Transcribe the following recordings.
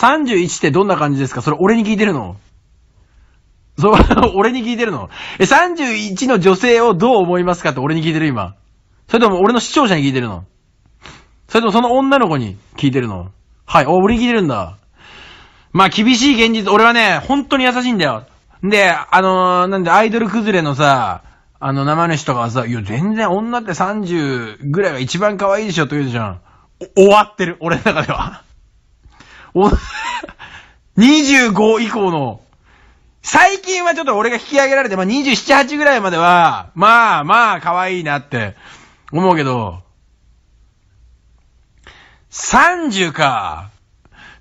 31ってどんな感じですかそれ俺に聞いてるのそう、俺に聞いてるのえ、31の女性をどう思いますかって俺に聞いてる今。それとも俺の視聴者に聞いてるのそれともその女の子に聞いてるのはい、お、俺に聞いてるんだ。まあ、厳しい現実。俺はね、本当に優しいんだよ。で、あのー、なんで、アイドル崩れのさ、あの、生主とかはさ、いや、全然女って30ぐらいが一番可愛いでしょって言うじゃん。終わってる、俺の中では。お、25以降の、最近はちょっと俺が引き上げられて、まあ、27、8ぐらいまでは、まあまあ、可愛いなって思うけど、30か。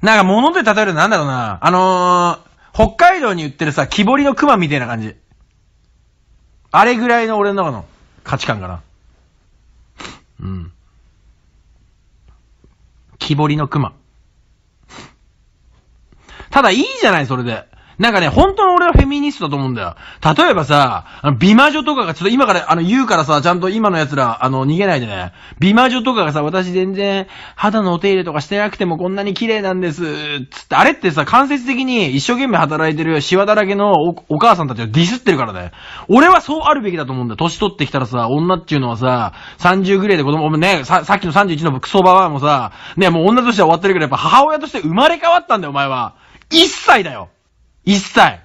なんか物で例えるとなんだろうな。あのー、北海道に売ってるさ、木彫りの熊みたいな感じ。あれぐらいの俺の中の価値観かな。うん。木彫りの熊。ただいいじゃない、それで。なんかね、本当の俺はフェミニストだと思うんだよ。例えばさ、あの、美魔女とかが、ちょっと今から、あの、言うからさ、ちゃんと今の奴ら、あの、逃げないでね。美魔女とかがさ、私全然、肌のお手入れとかしてなくてもこんなに綺麗なんです、つって、あれってさ、間接的に一生懸命働いてる、シワだらけのお母さんたちをディスってるからね。俺はそうあるべきだと思うんだよ。年取ってきたらさ、女っていうのはさ、30ぐらいで子供、ね、さ、さっきの31のクソババアもさ、ね、もう女としては終わってるけど、やっぱ母親として生まれ変わったんだよ、お前は。一切だよ一切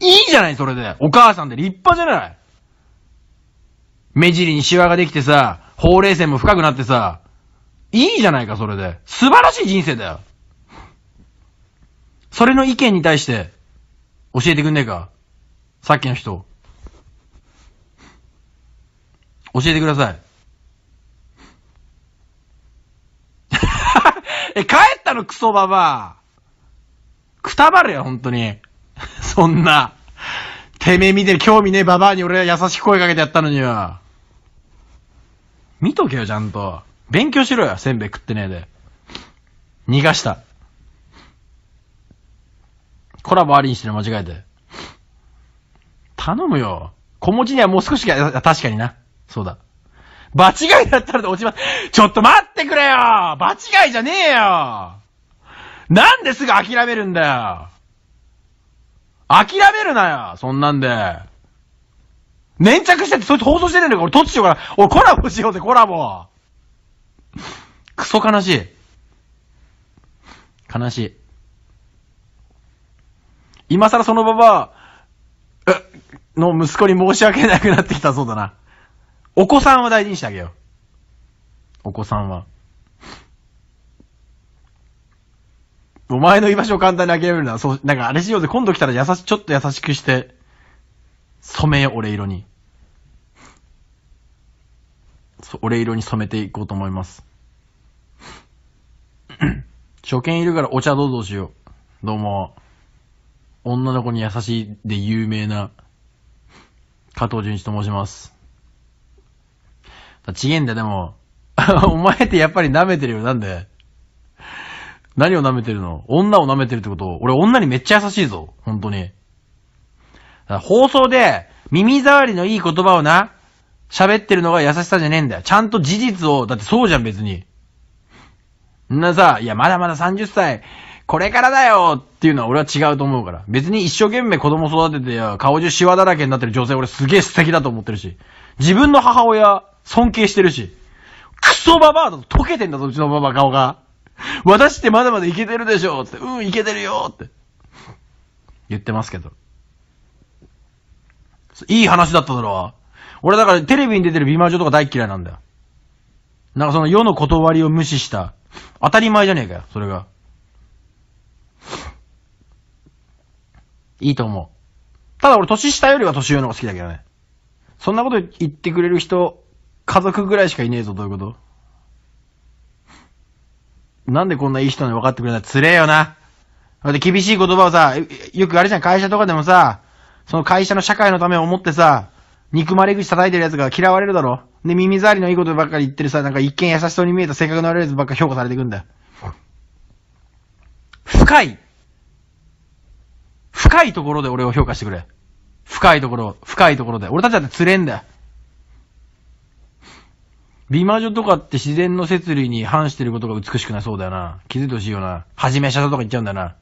いいじゃない、それで。お母さんで立派じゃない。目尻にシワができてさ、ほうれい線も深くなってさ、いいじゃないか、それで。素晴らしい人生だよ。それの意見に対して、教えてくんねえかさっきの人。教えてください。え、帰ったのクソババア。くたばれよ、本当に。そんな。てめえ見てる興味ねえババアに俺は優しく声かけてやったのには。見とけよ、ちゃんと。勉強しろよ、せんべい食ってねえで。逃がした。コラボありにしてる間違えて。頼むよ。小文字にはもう少しが、確かにな。そうだ。場違いだったら落ちま、ちょっと待ってくれよ場違いじゃねえよなんですぐ諦めるんだよ諦めるなよそんなんで。粘着してて、そいつ放送してねえんだから、俺、突しようから、俺、コラボしようぜ、コラボクソ悲しい。悲しい。今更そのババアの息子に申し訳なくなってきたそうだな。お子さんは大事にしてあげよう。お子さんは。お前の居場所を簡単に諦めるな。そう、なんかあれしようぜ、今度来たら優し、ちょっと優しくして、染めよ、俺色に。俺色に染めていこうと思います。初見いるからお茶どうぞしよう。どうも。女の子に優しいで有名な、加藤純一と申します。ちげえんだよ、でも。お前ってやっぱり舐めてるよ、なんで。何を舐めてるの女を舐めてるってこと俺女にめっちゃ優しいぞ。本当に。放送で耳障りのいい言葉をな、喋ってるのが優しさじゃねえんだよ。ちゃんと事実を、だってそうじゃん別に。んなさ、いやまだまだ30歳、これからだよっていうのは俺は違うと思うから。別に一生懸命子供育てて顔中シワだらけになってる女性俺すげえ素敵だと思ってるし。自分の母親尊敬してるし。クソババアだと溶けてんだぞ、うちのババア顔が。私ってまだまだいけてるでしょって、うん、いけてるよって、言ってますけど。いい話だっただろう。俺だからテレビに出てる美魔女とか大嫌いなんだよ。なんかその世の断りを無視した。当たり前じゃねえかよ、それが。いいと思う。ただ俺年下よりは年上の方が好きだけどね。そんなこと言ってくれる人、家族ぐらいしかいねえぞ、どういうことなんでこんないい人に分かってくれないつれえよな。だって厳しい言葉をさ、よくあれじゃん、会社とかでもさ、その会社の社会のためを思ってさ、憎まれ口叩いてる奴が嫌われるだろ。で、耳障りのいいことばっかり言ってるさ、なんか一見優しそうに見えた性格の悪い奴ばっか評価されてくんだよ。深い深いところで俺を評価してくれ。深いところ、深いところで。俺たちだってつれんだよ。美魔女とかって自然の摂理に反してることが美しくなそうだよな。気づいてほしいよな。はじめしゃとか言っちゃうんだよな。